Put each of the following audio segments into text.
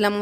Aslam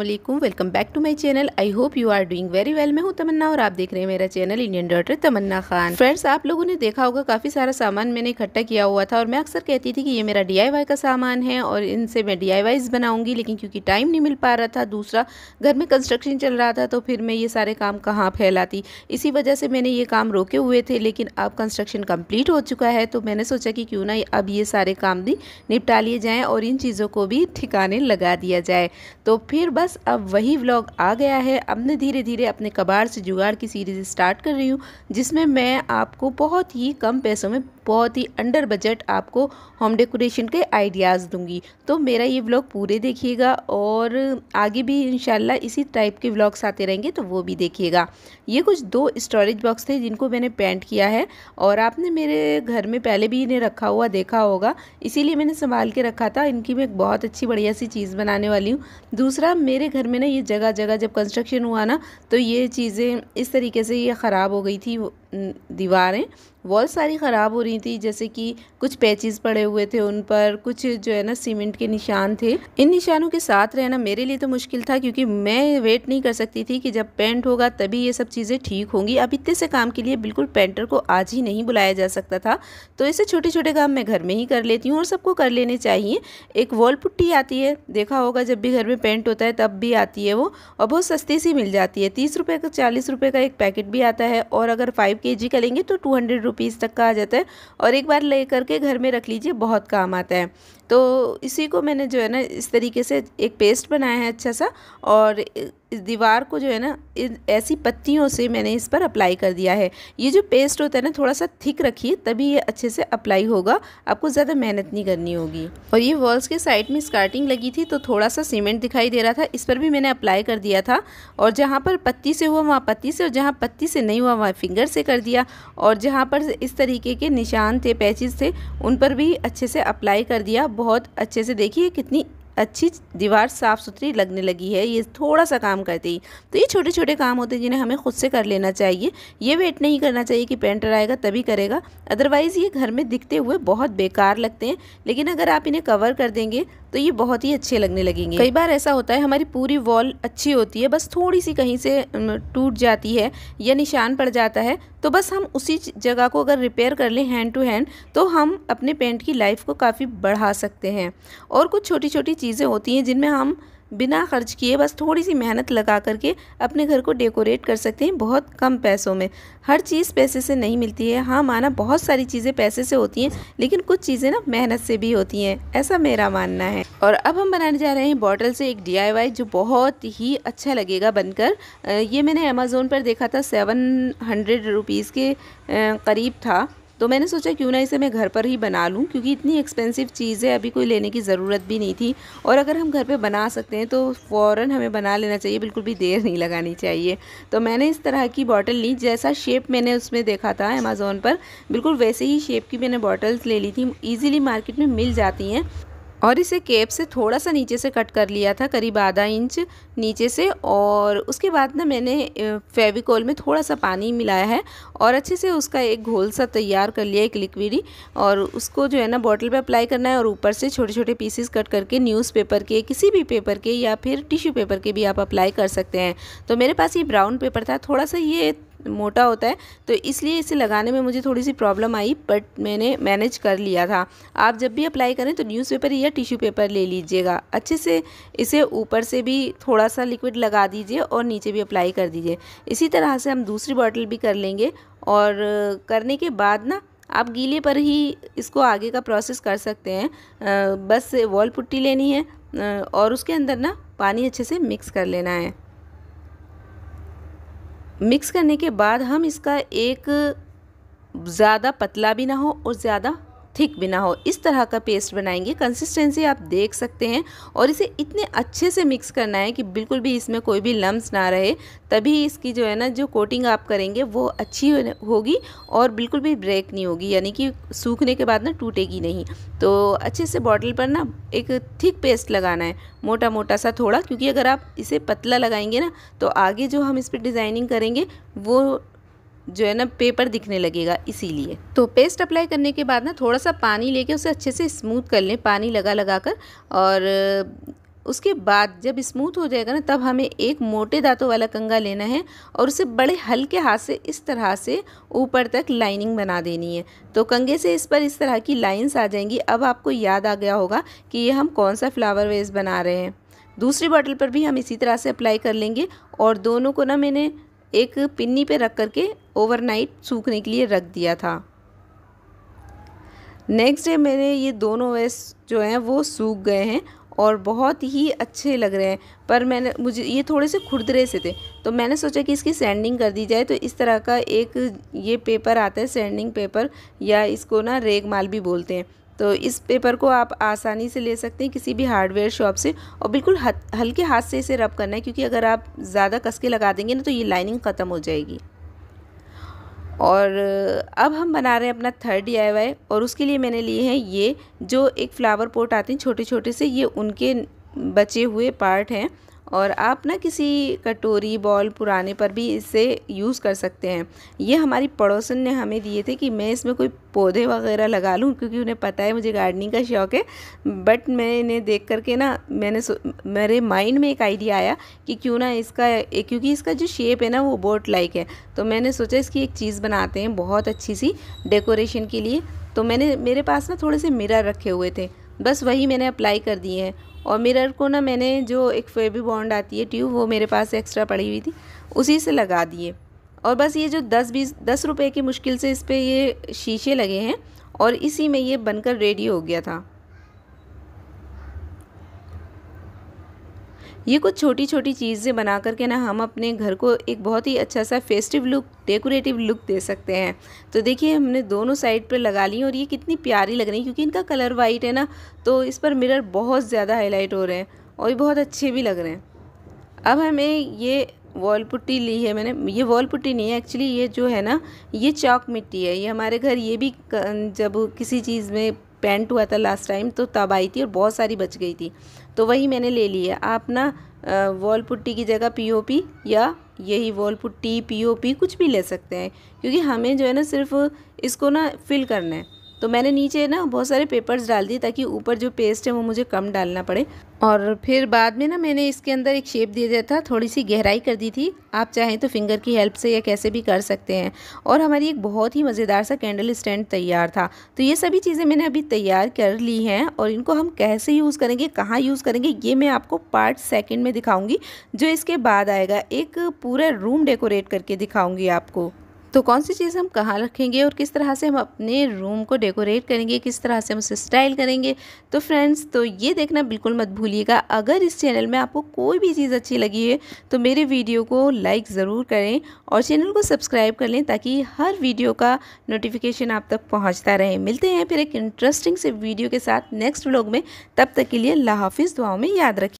welcome back to my channel I hope you are doing very well मैं हूँ तमन्ना और आप देख रहे हैं मेरा channel Indian daughter Tamanna Khan friends आप लोगों ने देखा होगा काफ़ी सारा सामान मैंने इकट्ठा किया हुआ था और मैं अक्सर कहती थी कि ये मेरा डी का सामान है और इनसे मैं डी आई बनाऊंगी लेकिन क्योंकि टाइम नहीं मिल पा रहा था दूसरा घर में कंस्ट्रक्शन चल रहा था तो फिर मैं ये सारे काम कहाँ फैलाती इसी वजह से मैंने ये काम रोके हुए थे लेकिन अब कंस्ट्रक्शन कम्प्लीट हो चुका है तो मैंने सोचा कि क्यों ना अब ये सारे काम भी निपटा लिए जाएँ और इन चीज़ों को भी ठिकाने लगा दिया जाए तो फिर फिर बस अब वही व्लॉग आ गया है अब मैं धीरे धीरे अपने कबाड़ से जुगाड़ की सीरीज़ स्टार्ट कर रही हूँ जिसमें मैं आपको बहुत ही कम पैसों में बहुत ही अंडर बजट आपको होम डेकोरेशन के आइडियाज़ दूंगी तो मेरा ये ब्लॉग पूरे देखिएगा और आगे भी इन इसी टाइप के ब्लॉग्स आते रहेंगे तो वो भी देखिएगा ये कुछ दो स्टोरेज बॉक्स थे जिनको मैंने पेंट किया है और आपने मेरे घर में पहले भी इन्हें रखा हुआ देखा होगा इसीलिए मैंने संभाल के रखा था इनकी मैं बहुत अच्छी बढ़िया सी चीज़ बनाने वाली हूँ दूसरा मेरे घर में ना ये जगह जगह जब कंस्ट्रक्शन हुआ ना तो ये चीज़ें इस तरीके से ये ख़राब हो गई थी दीवारें वॉल सारी ख़राब हो रही थी जैसे कि कुछ पैचेस पड़े हुए थे उन पर कुछ जो है ना सीमेंट के निशान थे इन निशानों के साथ रहना मेरे लिए तो मुश्किल था क्योंकि मैं वेट नहीं कर सकती थी कि जब पेंट होगा तभी ये सब चीज़ें ठीक होंगी अब इतने से काम के लिए बिल्कुल पेंटर को आज ही नहीं बुलाया जा सकता था तो ऐसे छोटे छोटे काम मैं घर में ही कर लेती हूँ और सबको कर लेने चाहिए एक वॉल पुट्टी आती है देखा होगा जब भी घर में पेंट होता है तब भी आती है वो और बहुत सस्ती सी मिल जाती है तीस रुपये का चालीस रुपये का एक पैकेट भी आता है और अगर फाइव के जी का लेंगे तो टू हंड्रेड रुपीज़ तक का आ जाता है और एक बार ले करके घर में रख लीजिए बहुत काम आता है तो इसी को मैंने जो है ना इस तरीके से एक पेस्ट बनाया है अच्छा सा और इस दीवार को जो है ना ऐसी पत्तियों से मैंने इस पर अप्लाई कर दिया है ये जो पेस्ट होता है ना थोड़ा सा थिक रखिए तभी ये अच्छे से अप्लाई होगा आपको ज़्यादा मेहनत नहीं करनी होगी और ये वॉल्स के साइड में स्कार्टिंग लगी थी तो थोड़ा सा सीमेंट दिखाई दे रहा था इस पर भी मैंने अप्लाई कर दिया था और जहाँ पर पत्ती से हुआ वहाँ पत्ती से और जहाँ पत्ती से नहीं हुआ वहाँ फिंगर से कर दिया और जहाँ पर इस तरीके के निशान थे पैचेज थे उन पर भी अच्छे से अप्लाई कर दिया बहुत अच्छे से देखिए कितनी अच्छी दीवार साफ़ सुथरी लगने लगी है ये थोड़ा सा काम करते ही तो ये छोटे छोटे काम होते हैं जिन्हें हमें खुद से कर लेना चाहिए ये वेट नहीं करना चाहिए कि पेंटर आएगा तभी करेगा अदरवाइज़ ये घर में दिखते हुए बहुत बेकार लगते हैं लेकिन अगर आप इन्हें कवर कर देंगे तो ये बहुत ही अच्छे लगने लगेंगे कई बार ऐसा होता है हमारी पूरी वॉल अच्छी होती है बस थोड़ी सी कहीं से टूट जाती है या निशान पड़ जाता है तो बस हम उसी जगह को अगर रिपेयर कर लें हैंड टू हैंड तो हम अपने पेंट की लाइफ को काफ़ी बढ़ा सकते हैं और कुछ छोटी छोटी चीज़ें होती हैं जिनमें हम बिना खर्च किए बस थोड़ी सी मेहनत लगा करके अपने घर को डेकोरेट कर सकते हैं बहुत कम पैसों में हर चीज़ पैसे से नहीं मिलती है हाँ माना बहुत सारी चीज़ें पैसे से होती हैं लेकिन कुछ चीज़ें ना मेहनत से भी होती हैं ऐसा मेरा मानना है और अब हम बनाने जा रहे हैं बॉटल से एक डी जो बहुत ही अच्छा लगेगा बनकर ये मैंने अमेज़ोन पर देखा था सेवन हंड्रेड रुपीज़ के करीब था तो मैंने सोचा क्यों ना इसे मैं घर पर ही बना लूँ क्योंकि इतनी एक्सपेंसिव चीज़ है अभी कोई लेने की ज़रूरत भी नहीं थी और अगर हम घर पर बना सकते हैं तो फ़ौर हमें बना लेना चाहिए बिल्कुल भी देर नहीं लगानी चाहिए तो मैंने इस तरह की बॉटल ली जैसा शेप मैंने उसमें देखा था अमेज़ोन पर बिल्कुल वैसे ही शेप की मैंने बॉटल्स ले ली थी ईजिली मार्केट में मिल जाती हैं और इसे केप से थोड़ा सा नीचे से कट कर लिया था करीब आधा इंच नीचे से और उसके बाद ना मैंने फेविकोल में थोड़ा सा पानी मिलाया है और अच्छे से उसका एक घोल सा तैयार कर लिया एक लिक्विडी और उसको जो है ना बॉटल पे अप्लाई करना है और ऊपर से छोटे छोटे पीसेस कट करके न्यूज़पेपर के किसी भी पेपर के या फिर टिश्यू पेपर के भी आप अप्लाई कर सकते हैं तो मेरे पास ये ब्राउन पेपर था थोड़ा सा ये मोटा होता है तो इसलिए इसे लगाने में मुझे थोड़ी सी प्रॉब्लम आई बट मैंने मैनेज कर लिया था आप जब भी अप्लाई करें तो न्यूज़पेपर या टिश्यू पेपर ले लीजिएगा अच्छे से इसे ऊपर से भी थोड़ा सा लिक्विड लगा दीजिए और नीचे भी अप्लाई कर दीजिए इसी तरह से हम दूसरी बॉटल भी कर लेंगे और करने के बाद ना आप गीले पर ही इसको आगे का प्रोसेस कर सकते हैं बस वॉल पुट्टी लेनी है और उसके अंदर ना पानी अच्छे से मिक्स कर लेना है मिक्स करने के बाद हम इसका एक ज़्यादा पतला भी ना हो और ज़्यादा थिक भी ना हो इस तरह का पेस्ट बनाएंगे कंसिस्टेंसी आप देख सकते हैं और इसे इतने अच्छे से मिक्स करना है कि बिल्कुल भी इसमें कोई भी लम्ब ना रहे तभी इसकी जो है ना जो कोटिंग आप करेंगे वो अच्छी होगी और बिल्कुल भी ब्रेक नहीं होगी यानी कि सूखने के बाद ना टूटेगी नहीं तो अच्छे से बॉटल पर ना एक थिक पेस्ट लगाना है मोटा मोटा सा थोड़ा क्योंकि अगर आप इसे पतला लगाएंगे ना तो आगे जो हम इस पर डिज़ाइनिंग करेंगे वो जो है ना पेपर दिखने लगेगा इसीलिए तो पेस्ट अप्लाई करने के बाद ना थोड़ा सा पानी लेके उसे अच्छे से स्मूथ कर लें पानी लगा लगा कर और उसके बाद जब स्मूथ हो जाएगा ना तब हमें एक मोटे दांतों वाला कंगा लेना है और उसे बड़े हल्के हाथ से इस तरह से ऊपर तक लाइनिंग बना देनी है तो कंगे से इस पर इस तरह की लाइंस आ जाएंगी अब आपको याद आ गया होगा कि ये हम कौन सा फ्लावर वेस्ट बना रहे हैं दूसरी बॉटल पर भी हम इसी तरह से अप्लाई कर लेंगे और दोनों को ना मैंने एक पिन्नी पे रख करके ओवरनाइट सूखने के लिए रख दिया था नेक्स्ट डे मेरे ये दोनों वेस्ट जो हैं वो सूख गए हैं और बहुत ही अच्छे लग रहे हैं पर मैंने मुझे ये थोड़े से खुरदरे से थे तो मैंने सोचा कि इसकी सैंडिंग कर दी जाए तो इस तरह का एक ये पेपर आता है सैंडिंग पेपर या इसको ना रेगमाल भी बोलते हैं तो इस पेपर को आप आसानी से ले सकते हैं किसी भी हार्डवेयर शॉप से और बिल्कुल हल्के हाथ से इसे रब करना है क्योंकि अगर आप ज़्यादा कसके लगा देंगे ना तो ये लाइनिंग ख़त्म हो जाएगी और अब हम बना रहे हैं अपना थर्ड डी और उसके लिए मैंने लिए हैं ये जो एक फ्लावर पोट आते हैं छोटे छोटे से ये उनके बचे हुए पार्ट हैं और आप ना किसी कटोरी बॉल पुराने पर भी इसे यूज़ कर सकते हैं ये हमारी पड़ोसन ने हमें दिए थे कि मैं इसमें कोई पौधे वगैरह लगा लूँ क्योंकि उन्हें पता है मुझे गार्डनिंग का शौक़ है बट मैं इन्हें देख करके ना मैंने मेरे माइंड में एक आइडिया आया कि क्यों ना इसका क्योंकि इसका जो शेप है ना वो बोट लाइक है तो मैंने सोचा इसकी एक चीज़ बनाते हैं बहुत अच्छी सी डेकोरेशन के लिए तो मैंने मेरे पास ना थोड़े से मिरर रखे हुए थे बस वही मैंने अप्लाई कर दिए हैं और मिरर को ना मैंने जो एक फेबी बॉन्ड आती है ट्यूब वो मेरे पास एक्स्ट्रा पड़ी हुई थी उसी से लगा दिए और बस ये जो दस बीस दस रुपये की मुश्किल से इस पर ये शीशे लगे हैं और इसी में ये बनकर रेडी हो गया था ये कुछ छोटी छोटी चीज़ें बना करके ना हम अपने घर को एक बहुत ही अच्छा सा फेस्टिव लुक डेकोरेटिव लुक दे सकते हैं तो देखिए हमने दोनों साइड पर लगा ली और ये कितनी प्यारी लग रही है क्योंकि इनका कलर वाइट है ना तो इस पर मिरर बहुत ज़्यादा हाईलाइट हो रहे हैं और ये बहुत अच्छे भी लग रहे हैं अब हमें ये वॉल पुट्टी ली है मैंने ये वॉल पुट्टी नहीं है एक्चुअली ये जो है ना ये चौक मिट्टी है ये हमारे घर ये भी जब किसी चीज़ में पेंट हुआ था लास्ट टाइम तो तब आई थी और बहुत सारी बच गई थी तो वही मैंने ले ली है आप ना वॉल पुट्टी की जगह पीओपी या यही वॉल पुट्टी पीओपी कुछ भी ले सकते हैं क्योंकि हमें जो है ना सिर्फ इसको ना फिल करना है तो मैंने नीचे ना बहुत सारे पेपर्स डाल दिए ताकि ऊपर जो पेस्ट है वो मुझे कम डालना पड़े और फिर बाद में ना मैंने इसके अंदर एक शेप दे दिया था थोड़ी सी गहराई कर दी थी आप चाहें तो फिंगर की हेल्प से या कैसे भी कर सकते हैं और हमारी एक बहुत ही मज़ेदार सा कैंडल स्टैंड तैयार था तो ये सभी चीज़ें मैंने अभी तैयार कर ली हैं और इनको हम कैसे यूज़ करेंगे कहाँ यूज़ करेंगे ये मैं आपको पार्ट सेकेंड में दिखाऊँगी जो इसके बाद आएगा एक पूरा रूम डेकोरेट करके दिखाऊँगी आपको तो कौन सी चीज़ हम कहाँ रखेंगे और किस तरह से हम अपने रूम को डेकोरेट करेंगे किस तरह से हम उसे स्टाइल करेंगे तो फ्रेंड्स तो ये देखना बिल्कुल मत भूलिएगा अगर इस चैनल में आपको कोई भी चीज़ अच्छी लगी है तो मेरे वीडियो को लाइक ज़रूर करें और चैनल को सब्सक्राइब कर लें ताकि हर वीडियो का नोटिफिकेशन आप तक पहुँचता रहे मिलते हैं फिर एक इंटरेस्टिंग से वीडियो के साथ नेक्स्ट ब्लॉग में तब तक के लिए लाहाफिज़ दुआओं में याद रखें